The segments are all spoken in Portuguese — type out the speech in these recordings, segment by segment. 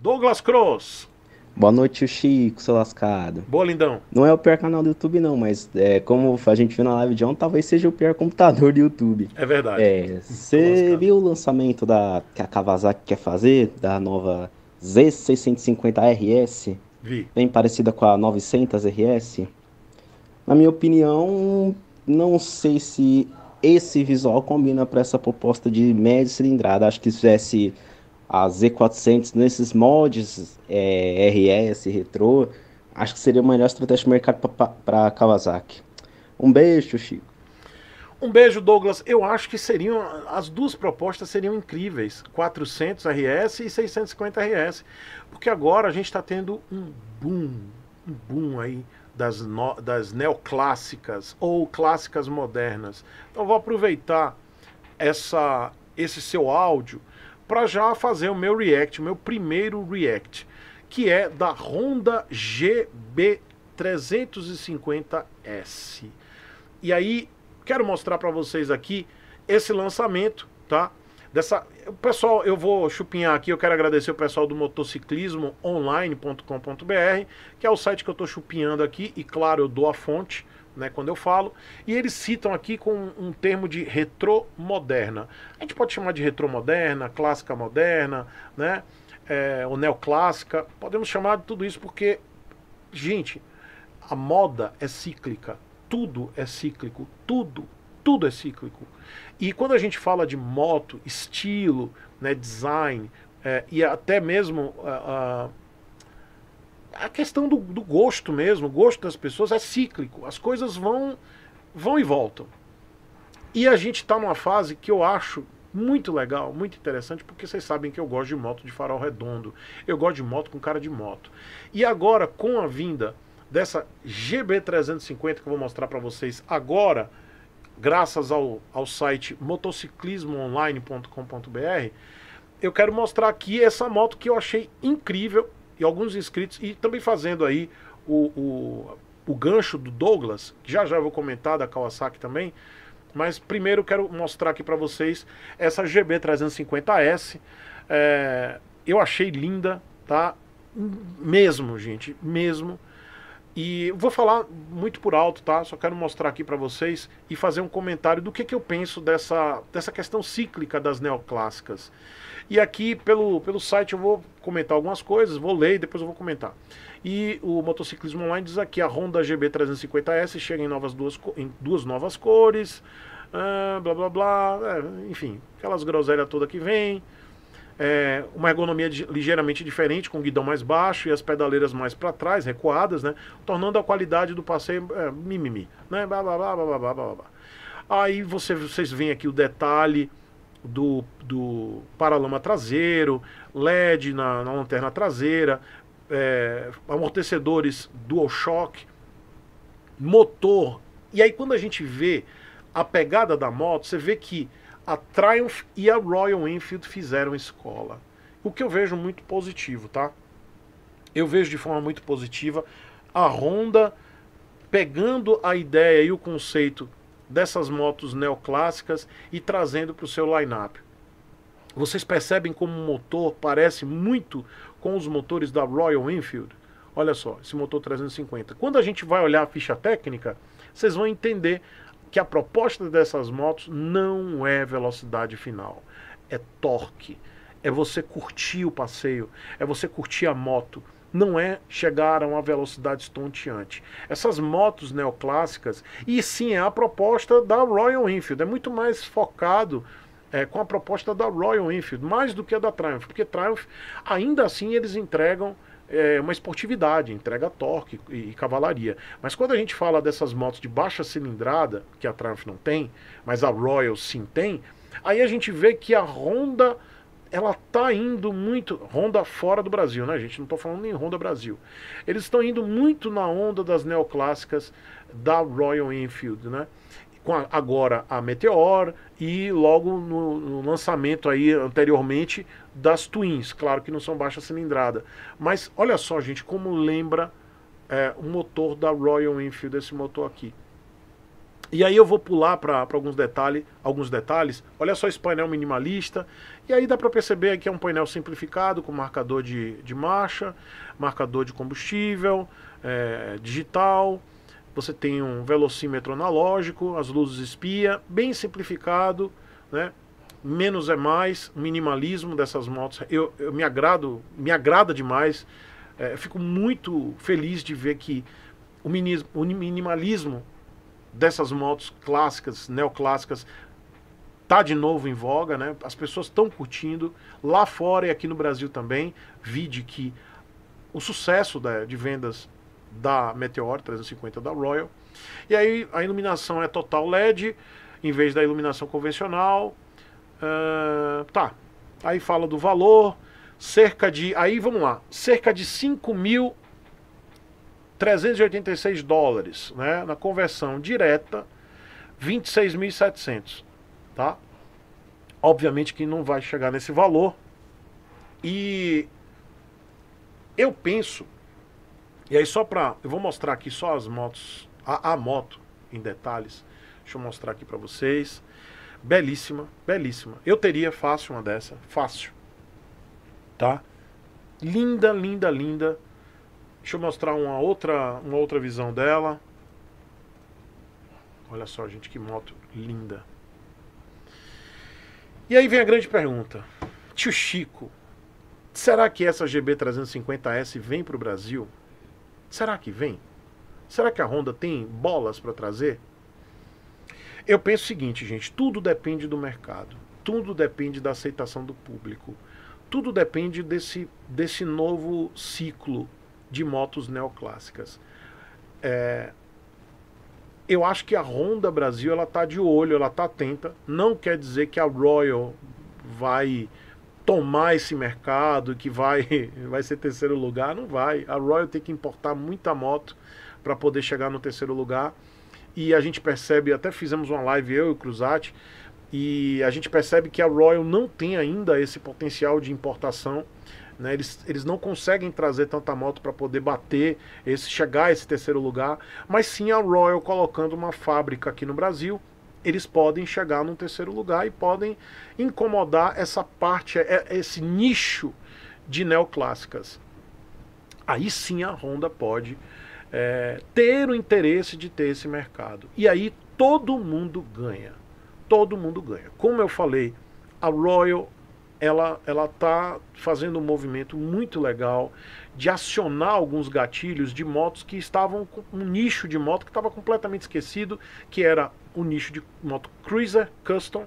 Douglas Cross. Boa noite, o Chico, seu lascado. Boa, lindão. Não é o pior canal do YouTube, não, mas é, como a gente viu na live de ontem, talvez seja o pior computador do YouTube. É verdade. É, você viu o lançamento da, que a Kawasaki quer fazer, da nova Z650RS? Vi. Bem parecida com a 900RS? Na minha opinião, não sei se esse visual combina para essa proposta de média cilindrada. Acho que se fizesse a Z400 nesses moldes é, RS, retrô, acho que seria a melhor estratégia de mercado para Kawasaki. Um beijo, Chico. Um beijo, Douglas. Eu acho que seriam as duas propostas seriam incríveis, 400 RS e 650 RS, porque agora a gente está tendo um boom, um boom aí das, no, das neoclássicas ou clássicas modernas. Então vou aproveitar essa, esse seu áudio para já fazer o meu react, o meu primeiro react, que é da Honda GB350S. E aí, quero mostrar para vocês aqui esse lançamento, tá? Dessa, pessoal, eu vou chupinhar aqui, eu quero agradecer o pessoal do MotociclismoOnline.com.br, que é o site que eu estou chupinhando aqui, e claro, eu dou a fonte, né, quando eu falo, e eles citam aqui com um termo de retromoderna. A gente pode chamar de retromoderna, clássica moderna, né, é, eh, ou neoclássica, podemos chamar de tudo isso porque, gente, a moda é cíclica, tudo é cíclico, tudo, tudo é cíclico. E quando a gente fala de moto, estilo, né, design, é, e até mesmo... Uh, uh, a questão do, do gosto mesmo, o gosto das pessoas é cíclico. As coisas vão, vão e voltam. E a gente está numa fase que eu acho muito legal, muito interessante, porque vocês sabem que eu gosto de moto de farol redondo. Eu gosto de moto com cara de moto. E agora, com a vinda dessa GB350 que eu vou mostrar para vocês agora, graças ao, ao site motociclismoonline.com.br, eu quero mostrar aqui essa moto que eu achei incrível e alguns inscritos, e também fazendo aí o, o, o gancho do Douglas, que já já vou comentar da Kawasaki também, mas primeiro quero mostrar aqui para vocês essa GB 350S. É, eu achei linda, tá? Mesmo, gente, mesmo. E vou falar muito por alto, tá? Só quero mostrar aqui para vocês e fazer um comentário do que, que eu penso dessa, dessa questão cíclica das neoclássicas. E aqui pelo, pelo site eu vou comentar algumas coisas, vou ler e depois eu vou comentar. E o motociclismo online diz aqui a Honda GB350S chega em, novas duas, em duas novas cores, ah, blá blá blá, é, enfim, aquelas groselhas toda que vem. É, uma ergonomia ligeiramente diferente, com guidão mais baixo e as pedaleiras mais para trás, recuadas, né? Tornando a qualidade do passeio é, mimimi, né? Blá, blá, blá, blá, blá, blá, blá. Aí você, vocês veem aqui o detalhe do, do paralama traseiro, LED na, na lanterna traseira, é, amortecedores dual shock, motor. E aí quando a gente vê a pegada da moto, você vê que a Triumph e a Royal Enfield fizeram escola. O que eu vejo muito positivo, tá? Eu vejo de forma muito positiva a Honda pegando a ideia e o conceito dessas motos neoclássicas e trazendo para o seu line-up. Vocês percebem como o motor parece muito com os motores da Royal Enfield? Olha só, esse motor 350. Quando a gente vai olhar a ficha técnica, vocês vão entender que a proposta dessas motos não é velocidade final, é torque. É você curtir o passeio, é você curtir a moto não é chegar a uma velocidade estonteante. Essas motos neoclássicas, e sim é a proposta da Royal Enfield, é muito mais focado é, com a proposta da Royal Enfield, mais do que a da Triumph, porque Triumph, ainda assim, eles entregam é, uma esportividade, entrega torque e, e, cavalaria. Mas quando a gente fala dessas motos de baixa cilindrada, que a Triumph não tem, mas a Royal sim tem, aí a gente vê que a Honda ela tá indo muito Honda fora do Brasil, né, gente? Não estou falando nem Honda Brasil. Eles estão indo muito na onda das neoclássicas da Royal Enfield, né? Com a, agora a Meteor e logo no, no, lançamento aí anteriormente das Twins, claro que não são baixa cilindrada, mas olha só, gente, como lembra é, o motor da Royal Enfield esse motor aqui. E aí eu vou pular para alguns, detalhe, alguns detalhes. Olha só esse painel minimalista. E aí dá para perceber que é um painel simplificado, com marcador de, de marcha, marcador de combustível, é, digital. Você tem um velocímetro analógico, as luzes espia, bem simplificado, né? Menos é mais, minimalismo dessas motos. Eu, eu me agrado, me agrada demais. É, fico muito feliz de ver que o minimalismo dessas motos clássicas, neoclássicas, tá de novo em voga, né? As pessoas estão curtindo lá fora e aqui no Brasil também. Vide que o sucesso da, de vendas da Meteor 350 da Royal. E aí a iluminação é total LED em vez da iluminação convencional. Uh, tá. Aí fala do valor, cerca de. Aí vamos lá, cerca de 5 mil 386 dólares, né? Na conversão direta, 26.700, tá? Obviamente que não vai chegar nesse valor. E eu penso, e aí só para, eu vou mostrar aqui só as motos, a, a moto em detalhes. Deixa eu mostrar aqui para vocês. Belíssima, belíssima. Eu teria fácil uma dessa, fácil. Tá? Linda, linda, linda. Deixa eu mostrar uma outra, uma outra visão dela. Olha só, gente, que moto linda. E aí vem a grande pergunta. Tio Chico, será que essa GB350S vem para o Brasil? Será que vem? Será que a Honda tem bolas para trazer? Eu penso o seguinte, gente, tudo depende do mercado, tudo depende da aceitação do público, tudo depende desse, desse novo ciclo de motos neoclássicas. É, eu acho que a Honda Brasil ela tá de olho, ela tá atenta. Não quer dizer que a Royal vai tomar esse mercado, que vai vai ser terceiro lugar, não vai. A Royal tem que importar muita moto para poder chegar no terceiro lugar. E a gente percebe, até fizemos uma live eu e o Cruzati, e a gente percebe que a Royal não tem ainda esse potencial de importação. Né? Eles, eles não conseguem trazer tanta moto para poder bater, esse, chegar a esse terceiro lugar, mas sim a Royal colocando uma fábrica aqui no Brasil. Eles podem chegar num terceiro lugar e podem incomodar essa parte, é, é, esse nicho de neoclássicas. Aí sim a Honda pode é, ter o interesse de ter esse mercado. E aí todo mundo ganha. Todo mundo ganha. Como eu falei, a Royal ela ela está fazendo um movimento muito legal de acionar alguns gatilhos de motos que estavam com um nicho de moto que estava completamente esquecido, que era o nicho de moto cruiser custom.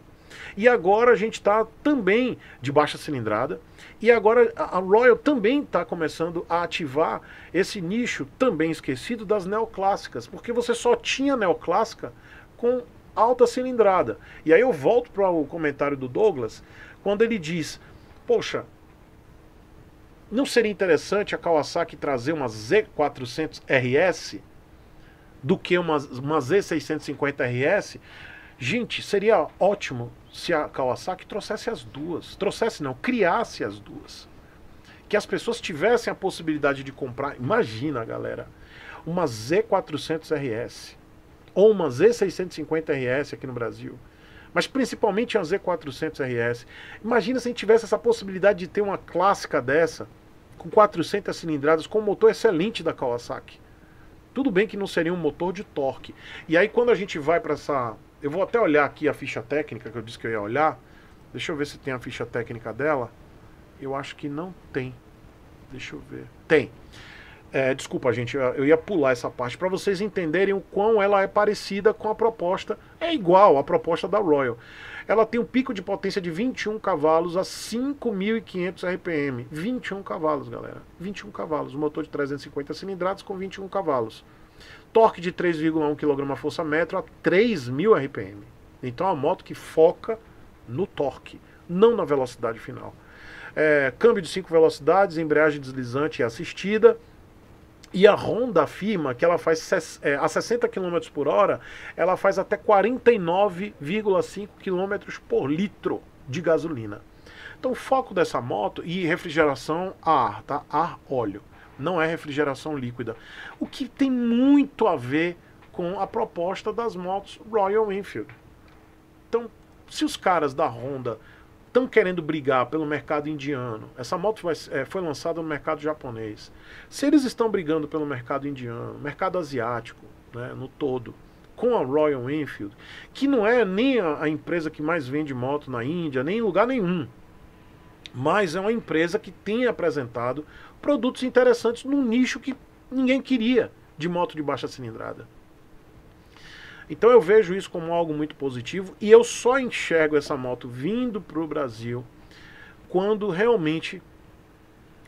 E agora a gente está também de baixa cilindrada. E agora a Royal também está começando a ativar esse nicho também esquecido das neoclássicas, porque você só tinha neoclássica com alta cilindrada. E aí eu volto para o comentário do Douglas quando ele diz: Poxa, não seria interessante a Kawasaki trazer uma Z400 RS do que uma, uma Z650 RS? Gente, seria ótimo se a Kawasaki trouxesse as duas. Trouxesse não, criasse as duas. Que as pessoas tivessem a possibilidade de comprar. Imagina, galera, uma Z400 RS ou uma Z650 RS aqui no Brasil mas principalmente a Z400RS. Imagina se a gente tivesse essa possibilidade de ter uma clássica dessa, com 400 cilindradas, com um motor excelente da Kawasaki. Tudo bem que não seria um motor de torque. E aí quando a gente vai para essa... Eu vou até olhar aqui a ficha técnica que eu disse que eu ia olhar. Deixa eu ver se tem a ficha técnica dela. Eu acho que não tem. Deixa eu ver. Tem. É, desculpa, gente, eu ia pular essa parte para vocês entenderem o quão ela é parecida com a proposta, é igual à proposta da Royal. Ela tem um pico de potência de 21 cavalos a 5.500 RPM. 21 cavalos, galera. 21 cavalos. Um motor de 350 cilindradas com 21 cavalos. Torque de 3,1 kgfm a 3.000 RPM. Então é uma moto que foca no torque, não na velocidade final. É, câmbio de 5 velocidades, embreagem deslizante e assistida e a Honda afirma que ela faz é, a 60 km por hora, ela faz até 49,5 km por litro de gasolina. Então o foco dessa moto e refrigeração a ar, tá? Ar óleo, não é refrigeração líquida. O que tem muito a ver com a proposta das motos Royal Enfield. Então, se os caras da Honda estão querendo brigar pelo mercado indiano. Essa moto é, foi lançada no mercado japonês. Se eles estão brigando pelo mercado indiano, mercado asiático, né, no todo, com a Royal Enfield, que não é nem a, a empresa que mais vende moto na Índia, nem em lugar nenhum, mas é uma empresa que tem apresentado produtos interessantes num nicho que ninguém queria de moto de baixa cilindrada. Então eu vejo isso como algo muito positivo e eu só enxergo essa moto vindo para o Brasil quando realmente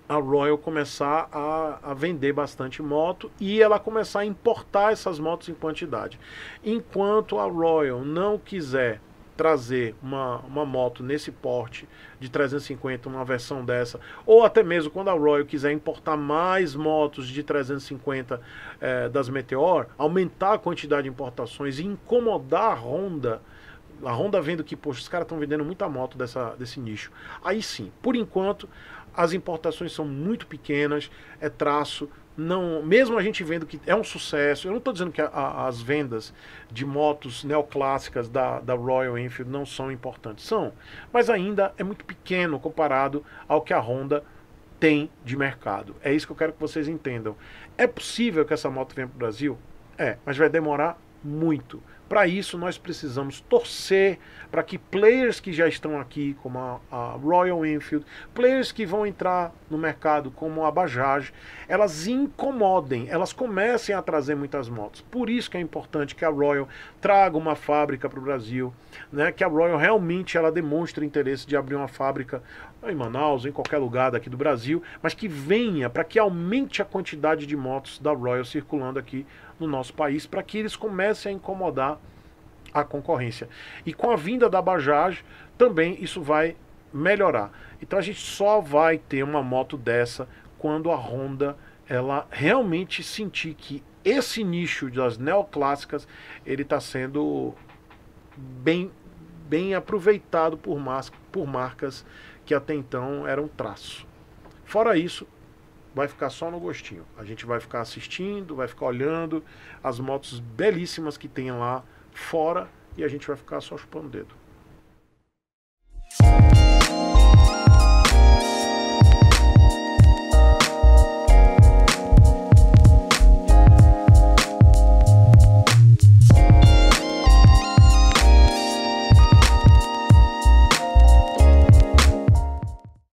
a Royal começar a, a, vender bastante moto e ela começar a importar essas motos em quantidade. Enquanto a Royal não quiser trazer uma, uma moto nesse porte de 350, uma versão dessa, ou até mesmo quando a Royal quiser importar mais motos de 350 eh, das Meteor, aumentar a quantidade de importações e incomodar a Honda. A Honda vendo que, poxa, os caras estão vendendo muita moto dessa, desse nicho. Aí sim, por enquanto, as importações são muito pequenas, é traço, não, mesmo a gente vendo que é um sucesso, eu não estou dizendo que a, a, as vendas de motos neoclássicas da, da Royal Enfield não são importantes, são, mas ainda é muito pequeno comparado ao que a Honda tem de mercado. É isso que eu quero que vocês entendam. É possível que essa moto venha para o Brasil? É, mas vai demorar muito. Para isso, nós precisamos torcer para que players que já estão aqui, como a, a, Royal Enfield, players que vão entrar no mercado, como a Bajaj, elas incomodem, elas comecem a trazer muitas motos. Por isso que é importante que a Royal traga uma fábrica para o Brasil, né? que a Royal realmente ela demonstre interesse de abrir uma fábrica em Manaus, em qualquer lugar daqui do Brasil, mas que venha para que aumente a quantidade de motos da Royal circulando aqui no nosso país, para que eles comecem a incomodar a concorrência. E com a vinda da Bajaj, também isso vai melhorar. Então a gente só vai ter uma moto dessa quando a Honda ela realmente sentir que esse nicho das neoclássicas ele está sendo bem bem aproveitado por, mas, por marcas que até então era um traço. Fora isso, vai ficar só no gostinho. A gente vai ficar assistindo, vai ficar olhando as motos belíssimas que tem lá fora e a gente vai ficar só chupando o dedo.